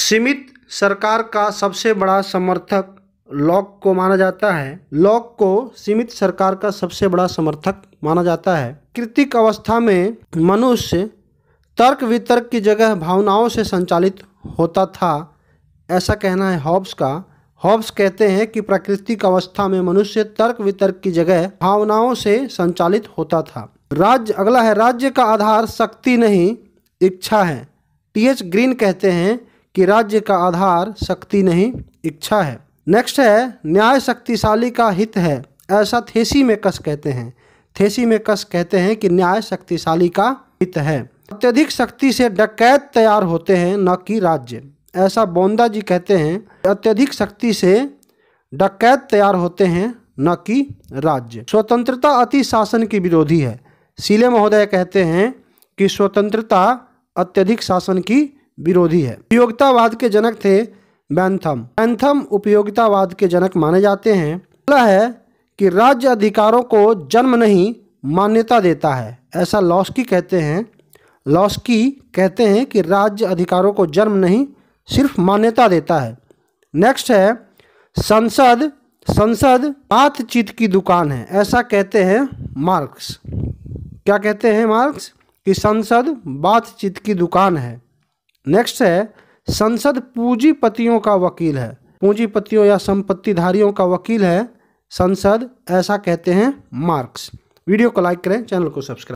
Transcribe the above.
सीमित सरकार का सबसे बड़ा समर्थक लॉक को माना जाता है लॉक को सीमित सरकार का सबसे बड़ा समर्थक माना जाता है कृतिक अवस्था में मनुष्य तर्क वितर्क की जगह भावनाओं से संचालित होता था ऐसा कहना है हॉब्स का हॉब्स कहते हैं कि प्राकृतिक अवस्था में मनुष्य तर्क वितर्क की जगह भावनाओं से संचालित होता था राज्य अगला है राज्य का आधार शक्ति नहीं इच्छा है टी एच ग्रीन कहते हैं कि राज्य का आधार शक्ति नहीं इच्छा है नेक्स्ट है न्याय शक्तिशाली का हित है ऐसा थेसी में कस कहते हैं थेसी में कस कहते हैं कि न्याय शक्तिशाली का हित है अत्यधिक शक्ति से डकैत तैयार होते हैं न कि राज्य ऐसा बोंदा जी कहते हैं अत्यधिक शक्ति से डकैत तैयार होते हैं न कि राज्य स्वतंत्रता अति शासन की विरोधी है सीले महोदय कहते हैं कि स्वतंत्रता अत्यधिक शासन की विरोधी है उपयोगितावाद के जनक थे बैंथम बैंथम उपयोगितावाद के जनक माने जाते हैं पहला है कि राज्य अधिकारों को जन्म नहीं मान्यता देता है ऐसा लॉस्की कहते हैं लॉस्की कहते हैं कि राज्य अधिकारों को जन्म नहीं सिर्फ मान्यता देता है नेक्स्ट है संसद संसद बातचीत की दुकान है ऐसा कहते हैं मार्क्स क्या कहते हैं मार्क्स कि संसद बातचीत की दुकान है नेक्स्ट है संसद पूंजीपतियों का वकील है पूंजीपतियों या संपत्तिधारियों का वकील है संसद ऐसा कहते हैं मार्क्स वीडियो को लाइक करें चैनल को सब्सक्राइब